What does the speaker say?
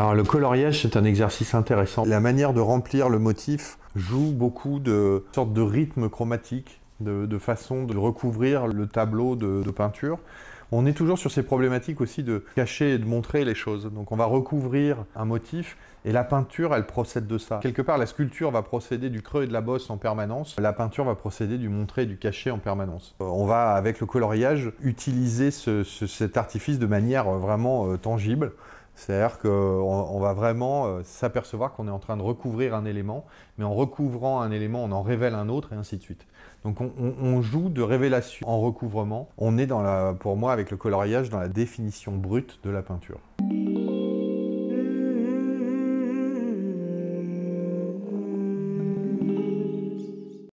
le coloriage, c'est un exercice intéressant. La manière de remplir le motif joue beaucoup de sortes de rythmes chromatiques, de, façon de recouvrir le tableau de, peinture. On est toujours sur ces problématiques aussi de cacher et de montrer les choses. Donc on va recouvrir un motif et la peinture, elle procède de ça. Quelque part, la sculpture va procéder du creux et de la bosse en permanence. La peinture va procéder du montrer et du cacher en permanence. Euh, on va, avec le coloriage, utiliser cet artifice de manière euh, vraiment euh, tangible. C'est-à-dire qu'on va vraiment euh, s'apercevoir qu'on est en train de recouvrir un élément, mais en recouvrant un élément, on en révèle un autre et ainsi de suite. Donc on, joue de révélation en recouvrement. On est dans la, pour moi avec le coloriage dans la définition brute de la peinture.